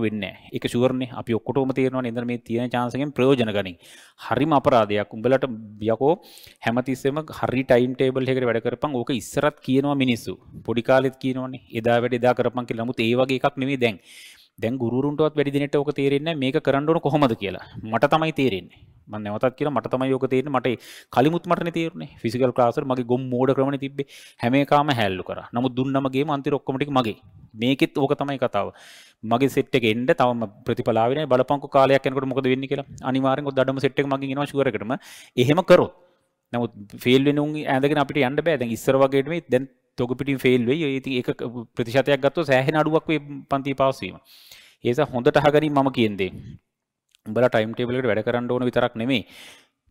වෙන්න එක ශුවරණ අපි ඔක්කොටම තේරවා ඉදර මේ තියෙන චාන්සකෙන් ප්‍රයෝජන ගනින් හරිම අපරාධයක් උඹලට බියකෝ හැමතිස්සම හරි ටයිම් ටේබල් හෙකට වැඩ කරපන් ඕක ඉස්සරත් කියනවා මිනිස්සු පොඩිකාලෙත් කියනවන එදා වැඩ එදා කරපන් කිය නමුත් ඒවගේ එකක් නෙමේ දැන් දැන් ගුරුන්ටුවත් වැඩිදිනට ඕක තේරෙන්නේ මේක කරන්න ඕන කොහොමද කියලා මට තමයි තේරෙන්නේ මම නැවතත් කියලා මට තමයි ඕක තේරෙන්නේ මට කලිමුත් මටනේ තේරුනේ ෆිසිකල් ක්ලාස් වල මගේ ගොම් මෝඩ ක්‍රමනේ තිබ්බේ හැම එකම හැල්ලු කරා නමුත් දුන්නම ගේම අන්තිර ඔක්කොම ටික මගේ මේකෙත් ඕක තමයි කතාව මගේ සෙට් එක එන්න තවම ප්‍රතිඵලාවෙන බලපංකු කාලයක් යනකොට මොකද වෙන්නේ කියලා අනිවාර්යෙන් ඔය දඩම සෙට් එක මගෙන් එනවා ෂුවර් එකටම එහෙම කරොත් නමුත් ෆේල් වෙන උන් ඇඳගෙන අපිට යන්න බෑ දැන් ඉස්සර වගේ නෙමෙයි දැන් තොග පිටින් ෆේල් වෙයි ඒ ඉතින් ඒක ප්‍රතිශතයක් ගත්තොත් සෑහෙන අඩුවක් වේ පන්තියේ පාස් වීම ඒ නිසා හොඳට අහගනින් මම කියන්නේ උඹලා ටයිම් ටේබල් එකට වැඩ කරන්න ඕන විතරක් නෙමෙයි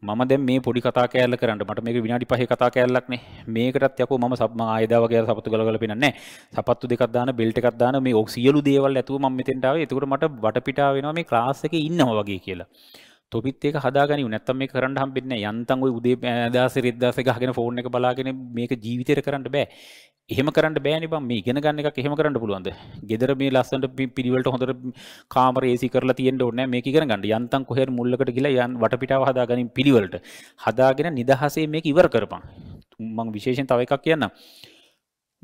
මම දැන් මේ පොඩි කතා කෑල්ල කරන්න මට මේක විනාඩි පහේ කතා කෑල්ලක් නේ මේකටත් යකෝ මම සබ් මම ආයෙදා වගේ සපත්තු ගල ගල පෙන්නන්නේ සපත්තු දෙකක් දාන බෙල්ට් එකක් දාන මේ ඔක් සියලු දේවල් ඇතුව මම මෙතෙන්ට ආවේ එතකොට මට වටපිටා වෙනවා මේ ක්ලාස් එකේ ඉන්නවා වගේ කියලා තොපිත් ඒක හදාගනිව නැත්තම් මේක කරන්න හම්බෙන්නේ නැහැ යන්තම් ওই උදේ 10000 2000 ගහගෙන ෆෝන් එක බලාගෙන මේක ජීවිතේට කරන්න බෑ එහෙම කරන්න බෑනි බම් මේ ඉගෙන ගන්න එකක් එහෙම කරන්න පුළුවන්ද? gedara මේ ලස්සනට පිළිවෙලට හොඳට කාමර AC කරලා තියෙන්න ඕනේ නෑ මේක ඉගෙන ගන්න. යන්තම් කොහෙර මුල්ලකට ගිහලා යන් වටපිටාව හදාගනින් පිළිවෙලට. හදාගෙන නිදහසේ මේක ඉවර කරපන්. මම විශේෂයෙන් තව එකක් කියන්නම්.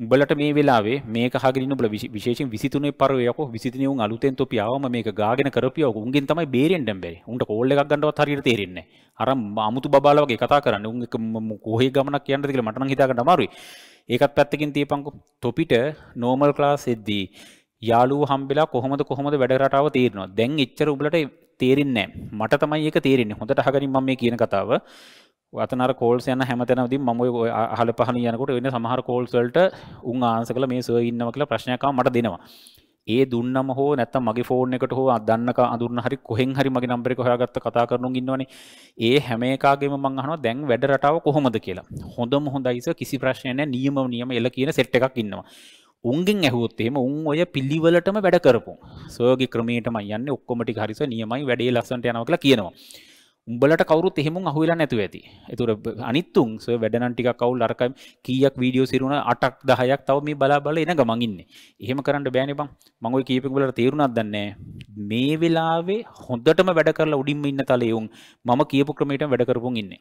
උඹලට මේ වෙලාවේ මේක අහගෙන ඉන්න උඹලා විශේෂයෙන් 23 පරවේ යකෝ 23 උන් අලුතෙන් තොපි ආවම මේක ගාගෙන කරපියව උන්ගෙන් තමයි බේරෙන්න බැරි. උන්ට කෝල් එකක් ගන්නවත් හරියට තේරෙන්නේ නැහැ. අර අමුතු බබාලා වගේ කතා කරන්නේ. උන් එක කොහේ ගමනක් යන්නද කියලා මට නම් හිතා ගන්න අමාරුයි. ඒකත් පැත්තකින් තියපන්කෝ. තොපිට normal class එද්දී යාළුවෝ හම්බෙලා කොහොමද කොහොමද වැඩ රටාව තීරණවා. දැන් එච්චර උඹලට තේරෙන්නේ නැහැ. මට තමයි ඒක තේරෙන්නේ. හොඳට අහගනින් මම මේ කියන කතාව. අතනර කෝල්ස් යන හැමතැනදී මම අහල පහන යනකොට වෙන සමහර කෝල්ස්වලට උන් ආන්ස කළ මේ සර් ඉන්නවා කියලා ප්‍රශ්නයක් මට දෙනවා. ඒ දුන්නම හෝ නැත්තම් මගේ ෆෝන් එකට හෝ අදන්නක අඳුරන හරි කොහෙන් හරි මගේ නම්බර එක හොයාගත්ත කතා කරනුන් ඉන්නවනේ. ඒ හැම එකකගෙම මම අහනවා දැන් වැඩ රටාව කොහොමද කියලා. හොඳම හොඳයි සර් කිසි ප්‍රශ්නයක් නැහැ. නියම නියම එල කියන සෙට් එකක් ඉන්නවා. උන්ගෙන් ඇහුවොත් එහෙම උන් ඔය පිළිවෙලටම වැඩ කරපොන්. සර්ගේ ක්‍රමයටම යන්නේ ඔක්කොම ටික හරිස නියමයි වැඩේ ලස්සන්ට යනවා කියලා කියනවා. උඹලට කවරුත් එහෙමුම් අහුවෙලා නැතුව ඇති. ඒතර අනිත්තුන් සොය වැඩනම් ටිකක් කවුල් අරකම් කීයක් වීඩියෝ සිරුණ 8ක් 10ක් තව මේ බලා බලා එන ගමන් ඉන්නේ. එහෙම කරන්න බෑනේ බං. මම ඔය කීපෙක උඹලට තේරුණාද දන්නේ මේ වෙලාවේ හොඳටම වැඩ කරලා උඩින්ම ඉන්න තලේ උන් මම කියපු ක්‍රමයටම වැඩ කරපුන් ඉන්නේ.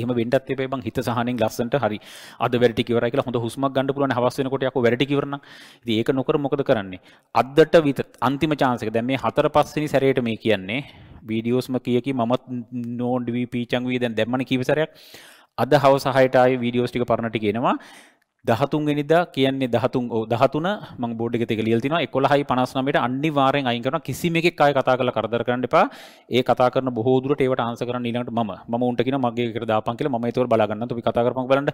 එහම වෙන්ටත් එපේ බං හිත සහනෙන් ලස්සන්ට හරි අද වැරටි කිවරයි කියලා හොඳ හුස්මක් ගන්න පුළුවන් හවස් වෙනකොට යකෝ වැරටි කිවරනම් ඉතින් ඒක නොකර මොකද කරන්නේ අද්දට විතර අන්තිම chance එක දැන් මේ හතර පස්වෙනි සැරේට මේ කියන්නේ වීඩියෝස්ම කියකි මත් නෝන්ඩවී පීචංවී දැන් දැම්මන කිවිසරයක් අද හවසහයට අයි වීඩියෝස්ටික පරණට කියෙනවා දහතුන්ගෙනනිදා කියන්නේ දහතුන් දහතුන ම බෝඩ් එකතක ලියල්තින එකොළහයි පනස්නමට අනිවාරෙන් අයින් කරන කිසිම එකක් අය කතා කළ කරදර කරන්න එපා ඒ කතා කරන බහෝදුරට ඒවට අන්ස කරන ඊලට ම ම උන්ටකින මගේ කර දාපන්කල ම තව බලාගන්න තු කතා කරම බලට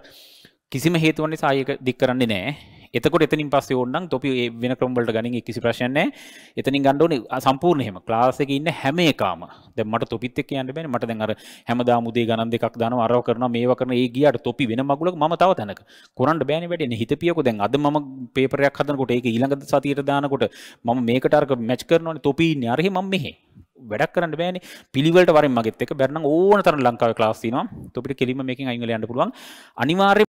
කිසිම හේතුවන්නේ සායක දික් කරන්නේ නෑ එතකොට එතනින් පස්සේ ඕන්නම් තොපි ඒ වෙන ක්‍රම්බලට ගනින් කිසි ප්‍රශ්නය එතනින් ගණ්ඩෝන සම්පූර්ණයම ක්ලාසක ඉන්න හැම එකකාම දෙමට තොපිත් කියන්න බැන මට දැන්ර හැමදා මුදේ ගණන් දෙකක් දාන අරව කරන මේ කරන ඒ ගියට තොපි වෙන මගුලක් ම තව තැනක කොරන්ට බෑ බෑන වැටෙන හිතපියක දැන් අද ම පේපරයක් හදනකොට ඒ ඊළඟ සතියට දානකොට මම මේකටර්ක මැච් කරනවන තොපීන අරහ ම මෙහෙ වැඩක් කරන්න බෑන පිළිවට වරින් මගෙත්තක බැරන ඕන තර ලංකාව ලාස්තින තොපිට කෙලීම මේකින් අයිගල අන්න පුළුවන් අනිවාර්ය